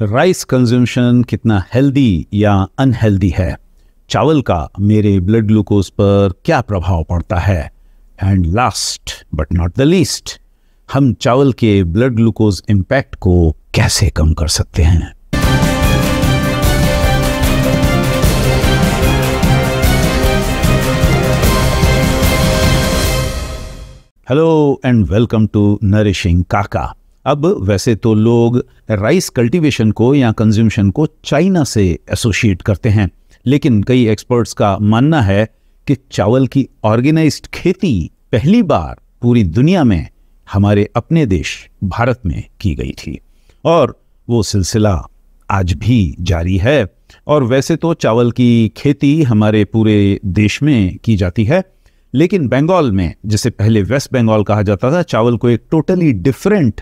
rice consumption कितना healthy या unhealthy है चावल का मेरे ब्लड ग्लूकोज पर क्या प्रभाव पड़ता है and last but not the least हम चावल के ब्लड ग्लूकोज इंपैक्ट को कैसे कम कर सकते हैं hello and welcome to nourishing Kaka अब वैसे तो लोग राइस कल्टीवेशन को या कंज्यूमशन को चाइना से एसोशिएट करते हैं लेकिन कई एक्सपर्ट्स का मानना है कि चावल की ऑर्गेनाइज्ड खेती पहली बार पूरी दुनिया में हमारे अपने देश भारत में की गई थी और वो सिलसिला आज भी जारी है और वैसे तो चावल की खेती हमारे पूरे देश में की जाती है लेकिन बंगाल में जिसे पहले वेस्ट बंगाल कहा जाता था चावल को एक टोटली डिफरेंट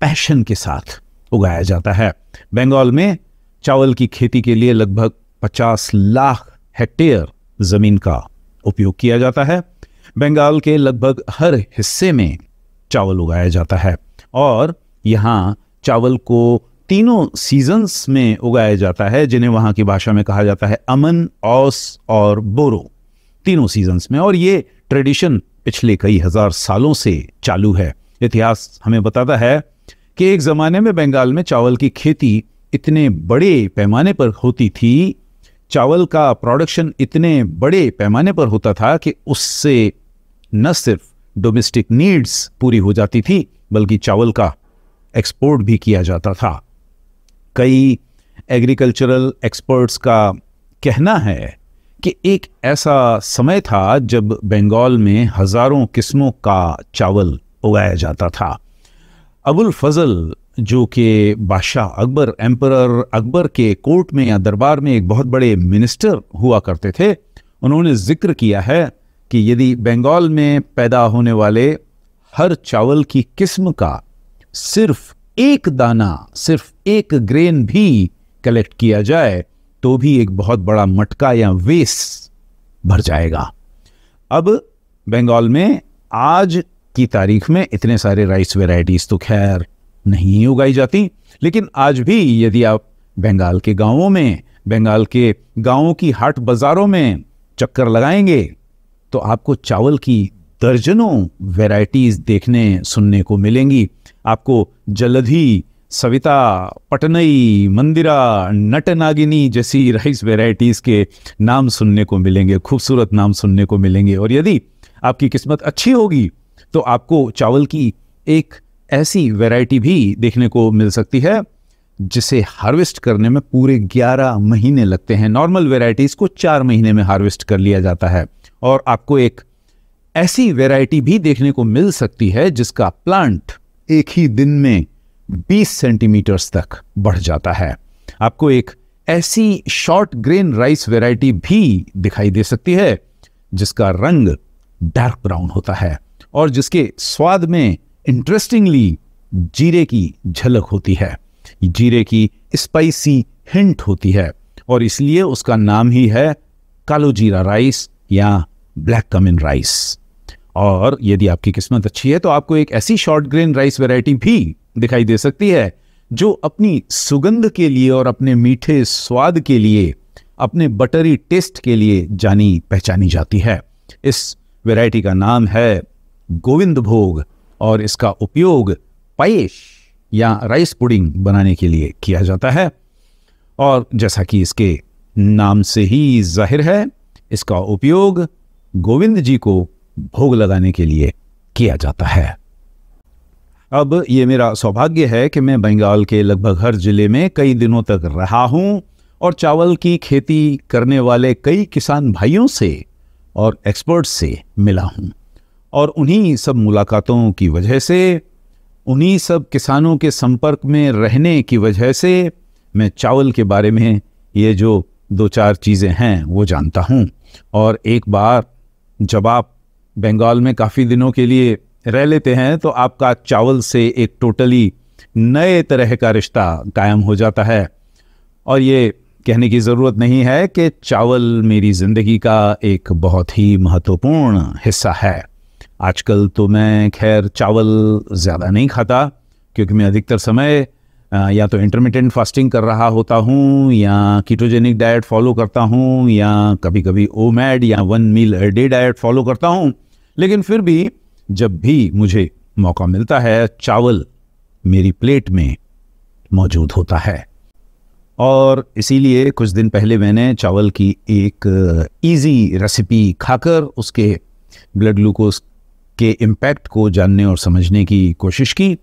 पैशन के साथ उगाया जाता है बंगाल में चावल की खेती के लिए लगभग 50 लाख हेक्टेयर ज़मीन का उपयोग किया जाता है बंगाल के लगभग हर हिस्से में चावल उगाया जाता है और यहाँ चावल को तीनों सीजन्स में उगाया जाता है जिन्हें वहाँ की भाषा में कहा जाता है अमन औस और बोरो तीनों सीजन्स में और ये ट्रेडिशन पिछले कई हज़ार सालों से चालू है इतिहास हमें बताता है कि एक ज़माने में बंगाल में चावल की खेती इतने बड़े पैमाने पर होती थी चावल का प्रोडक्शन इतने बड़े पैमाने पर होता था कि उससे न सिर्फ डोमेस्टिक नीड्स पूरी हो जाती थी बल्कि चावल का एक्सपोर्ट भी किया जाता था कई एग्रीकल्चरल एक्सपर्ट्स का कहना है कि एक ऐसा समय था जब बंगाल में हज़ारों किस्मों का चावल उगाया जाता था अबुल फजल जो कि बादशाह अकबर एम्पर अकबर के कोर्ट में या दरबार में एक बहुत बड़े मिनिस्टर हुआ करते थे उन्होंने जिक्र किया है कि यदि बंगाल में पैदा होने वाले हर चावल की किस्म का सिर्फ एक दाना सिर्फ एक ग्रेन भी कलेक्ट किया जाए तो भी एक बहुत बड़ा मटका या वेस भर जाएगा अब बंगाल में आज की तारीख में इतने सारे राइस वेराइटीज़ तो खैर नहीं उगाई जाती लेकिन आज भी यदि आप बंगाल के गांवों में बंगाल के गांवों की हाट बाज़ारों में चक्कर लगाएंगे तो आपको चावल की दर्जनों वेराइटीज देखने सुनने को मिलेंगी आपको जलधि सविता पटनई मंदिरा नट नागिनी जैसी राइस वेराइटीज़ के नाम सुनने को मिलेंगे खूबसूरत नाम सुनने को मिलेंगे और यदि आपकी किस्मत अच्छी होगी तो आपको चावल की एक ऐसी वैरायटी भी देखने को मिल सकती है जिसे हार्वेस्ट करने में पूरे 11 महीने लगते हैं नॉर्मल वेराइटीज़ को चार महीने में हार्वेस्ट कर लिया जाता है और आपको एक ऐसी वैरायटी भी देखने को मिल सकती है जिसका प्लांट एक ही दिन में 20 सेंटीमीटर्स तक बढ़ जाता है आपको एक ऐसी शॉर्ट ग्रेन राइस वैरायटी भी दिखाई दे सकती है जिसका रंग डार्क ब्राउन होता है और जिसके स्वाद में इंटरेस्टिंगली जीरे की झलक होती है जीरे की स्पाइसी हिंट होती है और इसलिए उसका नाम ही है कालो जीरा राइस या ब्लैक कमिन राइस और यदि आपकी किस्मत अच्छी है तो आपको एक ऐसी शॉर्ट ग्रेन राइस वैरायटी भी दिखाई दे सकती है जो अपनी सुगंध के लिए और अपने मीठे स्वाद के लिए अपने बटरी टेस्ट के लिए जानी पहचानी जाती है इस वैरायटी का नाम है गोविंद भोग और इसका उपयोग पयेश या राइस पुडिंग बनाने के लिए किया जाता है और जैसा कि इसके नाम से ही जाहिर है इसका उपयोग गोविंद जी को भोग लगाने के लिए किया जाता है अब ये मेरा सौभाग्य है कि मैं बंगाल के लगभग हर जिले में कई दिनों तक रहा हूँ और चावल की खेती करने वाले कई किसान भाइयों से और एक्सपर्ट्स से मिला हूँ और उन्हीं सब मुलाकातों की वजह से उन्हीं सब किसानों के संपर्क में रहने की वजह से मैं चावल के बारे में ये जो दो चार चीज़ें हैं वो जानता हूँ और एक बार जब आप बंगाल में काफ़ी दिनों के लिए रह लेते हैं तो आपका चावल से एक टोटली नए तरह का रिश्ता कायम हो जाता है और ये कहने की ज़रूरत नहीं है कि चावल मेरी ज़िंदगी का एक बहुत ही महत्वपूर्ण हिस्सा है आजकल तो मैं खैर चावल ज़्यादा नहीं खाता क्योंकि मैं अधिकतर समय या तो इंटरमीडियंट फास्टिंग कर रहा होता हूँ या कीटोजेनिक डाइट फॉलो करता हूँ या कभी कभी ओ मैड या one meal a day diet follow करता हूँ लेकिन फिर भी जब भी मुझे मौका मिलता है चावल मेरी प्लेट में मौजूद होता है और इसीलिए कुछ दिन पहले मैंने चावल की एक इजी रेसिपी खाकर उसके ब्लड ग्लूकोज के इम्पैक्ट को जानने और समझने की कोशिश की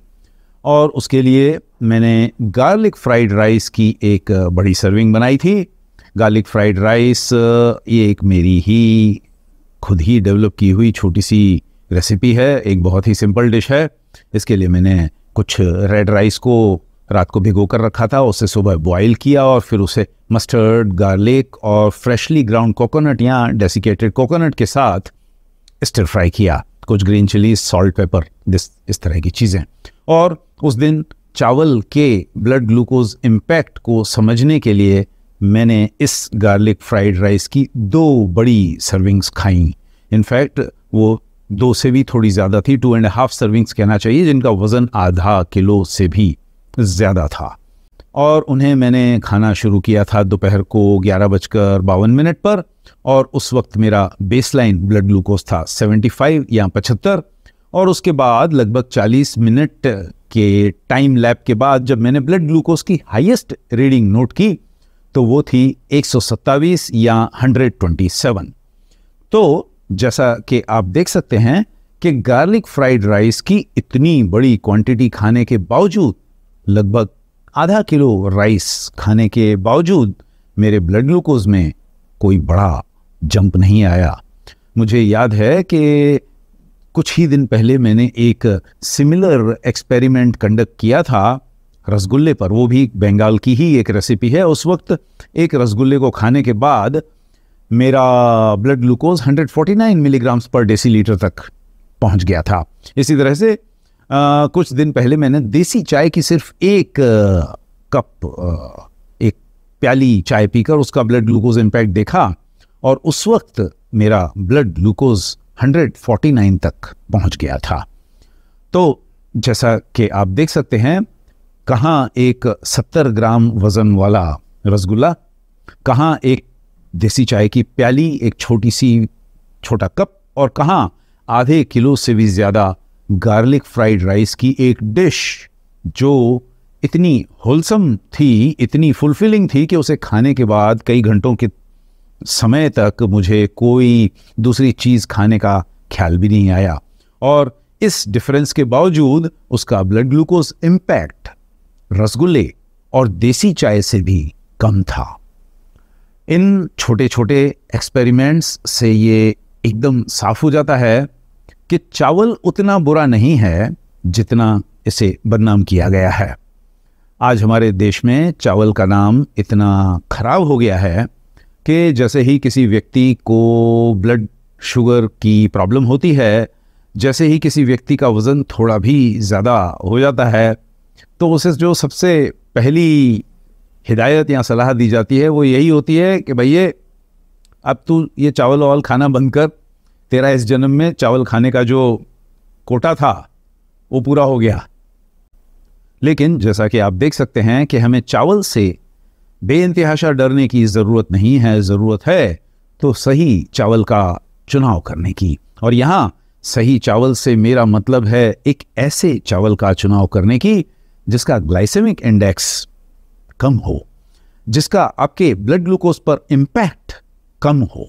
और उसके लिए मैंने गार्लिक फ्राइड राइस की एक बड़ी सर्विंग बनाई थी गार्लिक फ्राइड राइस ये एक मेरी ही खुद ही डेवलप की हुई छोटी सी रेसिपी है एक बहुत ही सिंपल डिश है इसके लिए मैंने कुछ रेड राइस को रात को भिगो कर रखा था उसे सुबह बॉईल किया और फिर उसे मस्टर्ड गार्लिक और फ्रेशली ग्राउंड कोकोनट या डेसिकेटेड कोकोनट के साथ स्टर फ्राई किया कुछ green chilli salt pepper this इस तरह की चीज़ें और उस दिन चावल के ब्लड ग्लूकोज इम्पैक्ट को समझने के लिए मैंने इस गार्लिक फ्राइड राइस की दो बड़ी सर्विंग्स खाई इनफैक्ट वो दो से भी थोड़ी ज़्यादा थी टू एंड हाफ सर्विंग्स कहना चाहिए जिनका वज़न आधा किलो से भी ज़्यादा था और उन्हें मैंने खाना शुरू किया था दोपहर को ग्यारह बजकर बावन मिनट पर और उस वक्त मेरा बेसलाइन ब्लड ग्लूकोज था 75 या 75 और उसके बाद लगभग 40 मिनट के टाइम लैब के बाद जब मैंने ब्लड ग्लूकोज की हाईएस्ट रीडिंग नोट की तो वो थी एक या 127 तो जैसा कि आप देख सकते हैं कि गार्लिक फ्राइड राइस की इतनी बड़ी क्वांटिटी खाने के बावजूद लगभग आधा किलो राइस खाने के बावजूद मेरे ब्लड ग्लूकोज में कोई बड़ा जंप नहीं आया मुझे याद है कि कुछ ही दिन पहले मैंने एक सिमिलर एक्सपेरिमेंट कंडक्ट किया था रसगुल्ले पर वो भी बंगाल की ही एक रेसिपी है उस वक्त एक रसगुल्ले को खाने के बाद मेरा blood glucose 149 milligrams per decilitre तक पहुंच गया था इसी तरह से आ, कुछ दिन पहले मैंने देसी चाय की सिर्फ एक आ, कप आ, प्याली चाय पीकर उसका ब्लड ग्लूकोज इम्पैक्ट देखा और उस वक्त मेरा ब्लड ग्लूकोज 149 तक पहुंच गया था तो जैसा कि आप देख सकते हैं कहाँ एक 70 ग्राम वज़न वाला रसगुल्ला कहाँ एक देसी चाय की प्याली एक छोटी सी छोटा कप और कहाँ आधे किलो से भी ज़्यादा गार्लिक फ्राइड राइस की एक डिश जो इतनी होलसम थी इतनी फुलफिलिंग थी कि उसे खाने के बाद कई घंटों के समय तक मुझे कोई दूसरी चीज़ खाने का ख्याल भी नहीं आया और इस डिफरेंस के बावजूद उसका ब्लड ग्लूकोज इम्पैक्ट रसगुल्ले और देसी चाय से भी कम था इन छोटे छोटे एक्सपेरिमेंट्स से ये एकदम साफ हो जाता है कि चावल उतना बुरा नहीं है जितना इसे बदनाम किया गया है आज हमारे देश में चावल का नाम इतना खराब हो गया है कि जैसे ही किसी व्यक्ति को ब्लड शुगर की प्रॉब्लम होती है जैसे ही किसी व्यक्ति का वज़न थोड़ा भी ज़्यादा हो जाता है तो उसे जो सबसे पहली हिदायत या सलाह दी जाती है वो यही होती है कि भैया अब तू ये चावल वावल खाना बंद कर तेरा इस जन्म में चावल खाने का जो कोटा था वो पूरा हो गया लेकिन जैसा कि आप देख सकते हैं कि हमें चावल से बे डरने की ज़रूरत नहीं है ज़रूरत है तो सही चावल का चुनाव करने की और यहाँ सही चावल से मेरा मतलब है एक ऐसे चावल का चुनाव करने की जिसका ग्लाइसेमिक इंडेक्स कम हो जिसका आपके ब्लड ग्लूकोज पर इम्पैक्ट कम हो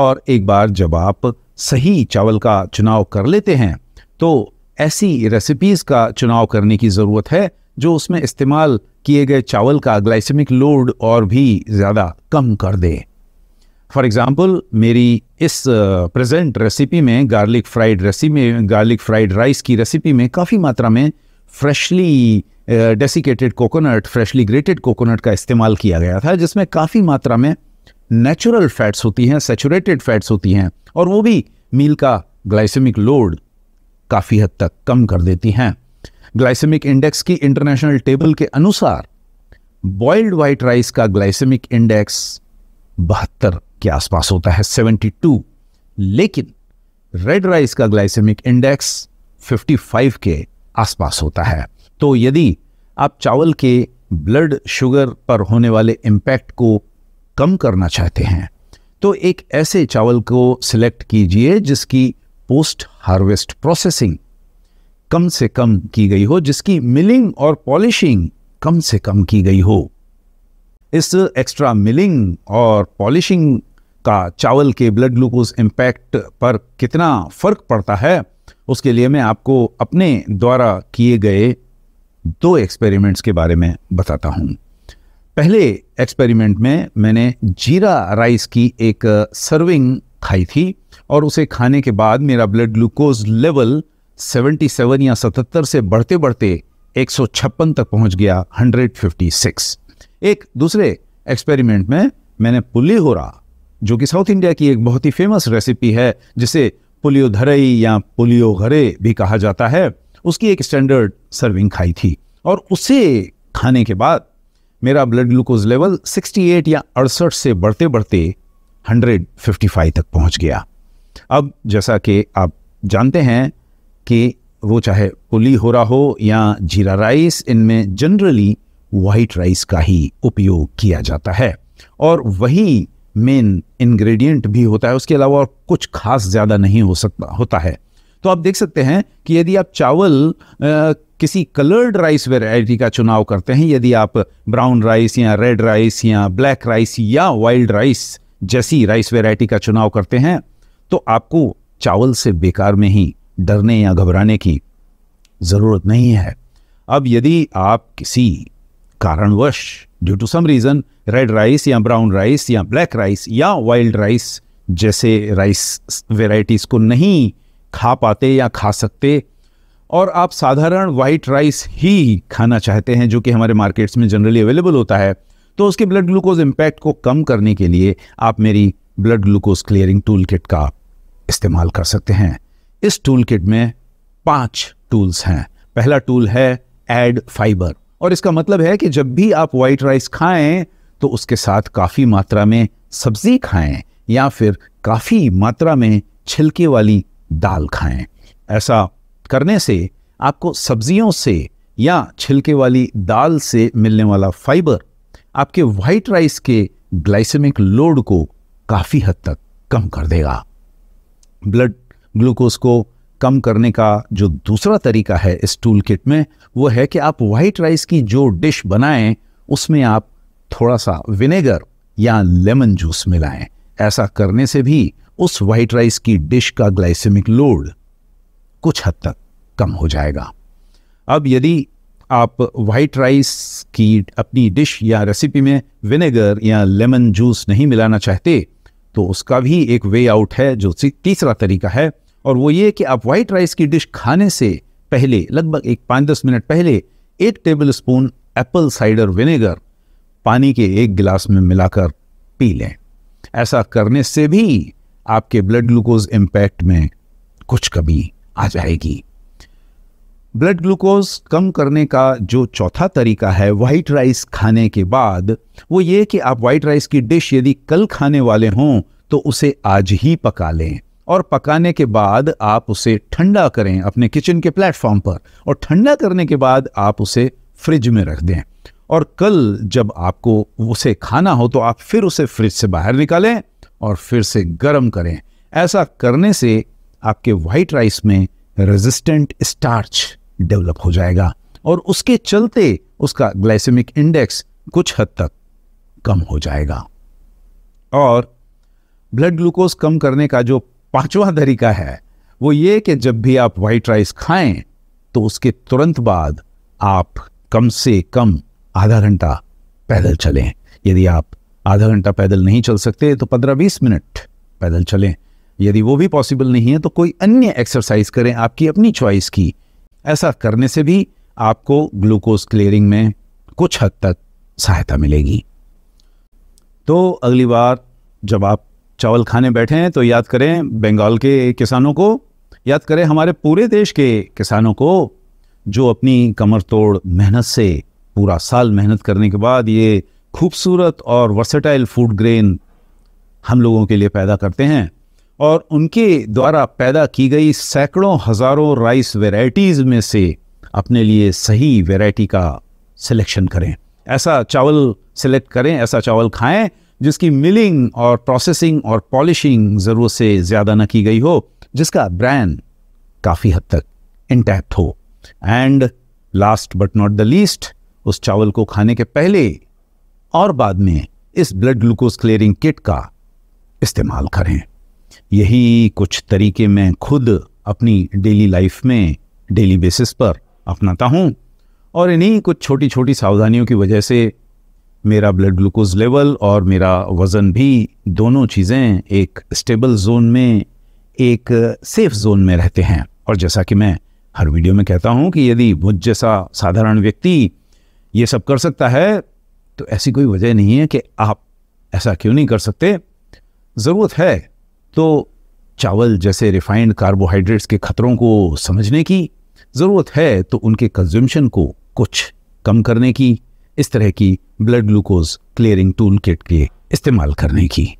और एक बार जब आप सही चावल का चुनाव कर लेते हैं तो ऐसी रेसिपीज़ का चुनाव करने की ज़रूरत है जो उसमें इस्तेमाल किए गए चावल का ग्लाइसेमिक लोड और भी ज़्यादा कम कर दे फॉर एग्ज़ाम्पल मेरी इस प्रेजेंट रेसिपी में गार्लिक फ्राइड रेसिपी में गार्लिक फ्राइड राइस की रेसिपी में काफ़ी मात्रा में freshly desiccated coconut freshly grated coconut का इस्तेमाल किया गया था जिसमें काफ़ी मात्रा में नेचुरल फैट्स होती हैं सेचूरेटेड फैट्स होती हैं और वो भी मील का ग्लाइसेमिक लोड काफ़ी हद तक कम कर देती हैं ग्लाइसेमिक इंडेक्स की इंटरनेशनल टेबल के अनुसार बॉइल्ड वाइट राइस का ग्लाइसेमिक इंडेक्स बहत्तर के आसपास होता है 72 लेकिन रेड राइस का ग्लाइसेमिक इंडेक्स 55 के आसपास होता है तो यदि आप चावल के ब्लड शुगर पर होने वाले इम्पैक्ट को कम करना चाहते हैं तो एक ऐसे चावल को सिलेक्ट कीजिए जिसकी पोस्ट हार्वेस्ट प्रोसेसिंग कम से कम की गई हो जिसकी मिलिंग और पॉलिशिंग कम से कम की गई हो इस एक्स्ट्रा मिलिंग और पॉलिशिंग का चावल के ब्लड ग्लूकोज इम्पैक्ट पर कितना फर्क पड़ता है उसके लिए मैं आपको अपने द्वारा किए गए दो एक्सपेरिमेंट्स के बारे में बताता हूँ पहले एक्सपेरिमेंट में मैंने जीरा राइस की एक सर्विंग खाई थी और उसे खाने के बाद मेरा ब्लड ग्लूकोज लेवल 77 या 77 से बढ़ते बढ़ते 156 तक पहुंच गया 156 एक दूसरे एक्सपेरिमेंट में मैंने पुलिहोरा जो कि साउथ इंडिया की एक बहुत ही फेमस रेसिपी है जिसे धरई या पुलियो घरे भी कहा जाता है उसकी एक स्टैंडर्ड सर्विंग खाई थी और उसे खाने के बाद मेरा ब्लड ग्लूकोज लेवल 68 या अड़सठ से बढ़ते बढ़ते 155 तक पहुंच गया अब जैसा कि आप जानते हैं कि वो चाहे पुली हो रहा हो या जीरा राइस इनमें जनरली वाइट राइस का ही उपयोग किया जाता है और वही मेन इंग्रेडिएंट भी होता है उसके अलावा और कुछ खास ज़्यादा नहीं हो सकता होता है तो आप देख सकते हैं कि यदि आप चावल आ, किसी कलर्ड राइस वेराइटी का चुनाव करते हैं यदि आप ब्राउन राइस या रेड राइस या ब्लैक राइस या वाइल्ड राइस जैसी राइस वेराइटी का चुनाव करते हैं तो आपको चावल से बेकार में ही डरने या घबराने की ज़रूरत नहीं है अब यदि आप किसी कारणवश due to some reason red rice या ब्राउन राइस या ब्लैक राइस या वाइल्ड राइस जैसे राइस वेराइटीज़ को नहीं खा पाते या खा सकते और आप साधारण वाइट राइस ही खाना चाहते हैं जो कि हमारे मार्केट्स में जनरली अवेलेबल होता है तो उसके ब्लड ग्लूकोज इम्पैक्ट को कम करने के लिए आप मेरी blood glucose clearing tool kit का इस्तेमाल कर सकते हैं इस टूल किट में पांच टूल्स हैं पहला टूल है एड फाइबर और इसका मतलब है कि जब भी आप वाइट राइस खाएं तो उसके साथ काफ़ी मात्रा में सब्जी खाएं या फिर काफ़ी मात्रा में छिलके वाली दाल खाएं ऐसा करने से आपको सब्जियों से या छिलके वाली दाल से मिलने वाला फाइबर आपके वाइट राइस के ग्लाइसेमिक लोड को काफ़ी हद तक कम कर देगा ब्लड ग्लूकोज को कम करने का जो दूसरा तरीका है इस टूल किट में वो है कि आप वाइट राइस की जो डिश बनाएं उसमें आप थोड़ा सा विनेगर या लेमन जूस मिलाएं ऐसा करने से भी उस वाइट राइस की डिश का ग्लाइसेमिक लोड कुछ हद तक कम हो जाएगा अब यदि आप वाइट राइस की अपनी डिश या रेसिपी में विनेगर या लेमन जूस नहीं मिलाना चाहते तो उसका भी एक वे आउट है जो तीसरा तरीका है और वो ये कि आप वाइट राइस की डिश खाने से पहले लगभग एक पाँच दस मिनट पहले एक tablespoon apple cider vinegar पानी के एक गिलास में मिलाकर पी लें ऐसा करने से भी आपके ब्लड ग्लूकोज इम्पैक्ट में कुछ कमी आ जाएगी ब्लड ग्लूकोज कम करने का जो चौथा तरीका है वाइट राइस खाने के बाद वो ये कि आप वाइट राइस की डिश यदि कल खाने वाले हों तो उसे आज ही पका लें और पकाने के बाद आप उसे ठंडा करें अपने किचन के प्लेटफॉर्म पर और ठंडा करने के बाद आप उसे फ्रिज में रख दें और कल जब आपको उसे खाना हो तो आप फिर उसे फ्रिज से बाहर निकालें और फिर से गर्म करें ऐसा करने से आपके वाइट राइस में रेजिस्टेंट स्टार्च डेवलप हो जाएगा और उसके चलते उसका ग्लाइसेमिक इंडेक्स कुछ हद तक कम हो जाएगा और ब्लड ग्लूकोज कम करने का जो पांचवा तरीका है वो ये कि जब भी आप वाइट राइस खाएं तो उसके तुरंत बाद आप कम से कम आधा घंटा पैदल चलें यदि आप आधा घंटा पैदल नहीं चल सकते तो पंद्रह बीस मिनट पैदल चलें यदि वो भी पॉसिबल नहीं है तो कोई अन्य एक्सरसाइज करें आपकी अपनी चॉइस की ऐसा करने से भी आपको ग्लूकोज क्लियरिंग में कुछ हद तक सहायता मिलेगी तो अगली बार जब आप चावल खाने बैठे हैं तो याद करें बंगाल के किसानों को याद करें हमारे पूरे देश के किसानों को जो अपनी कमर तोड़ मेहनत से पूरा साल मेहनत करने के बाद ये खूबसूरत और वर्सेटाइल फूड ग्रेन हम लोगों के लिए पैदा करते हैं और उनके द्वारा पैदा की गई सैकड़ों हज़ारों राइस वेराइटीज़ में से अपने लिए सही वेराइटी का सिलेक्शन करें ऐसा चावल सेलेक्ट करें ऐसा चावल खाएं जिसकी मिलिंग और प्रोसेसिंग और पॉलिशिंग ज़रूरत से ज़्यादा न की गई हो जिसका ब्रांड काफ़ी हद तक इंटैक्ट हो and last but not the least उस चावल को खाने के पहले और बाद में इस ब्लड ग्लूकोज क्लियरिंग किट का इस्तेमाल करें यही कुछ तरीके मैं खुद अपनी डेली लाइफ में डेली बेसिस पर अपनाता हूँ और इन्हीं कुछ छोटी छोटी सावधानियों की वजह से मेरा ब्लड ग्लूकोज लेवल और मेरा वज़न भी दोनों चीज़ें एक स्टेबल जोन में एक सेफ जोन में रहते हैं और जैसा कि मैं हर वीडियो में कहता हूँ कि यदि मुझ जैसा साधारण व्यक्ति ये सब कर सकता है तो ऐसी कोई वजह नहीं है कि आप ऐसा क्यों नहीं कर सकते ज़रूरत है तो चावल जैसे रिफाइंड कार्बोहाइड्रेट्स के खतरों को समझने की ज़रूरत है तो उनके कंज्यूमशन को कुछ कम करने की इस तरह की blood glucose clearing tool kit के इस्तेमाल करने की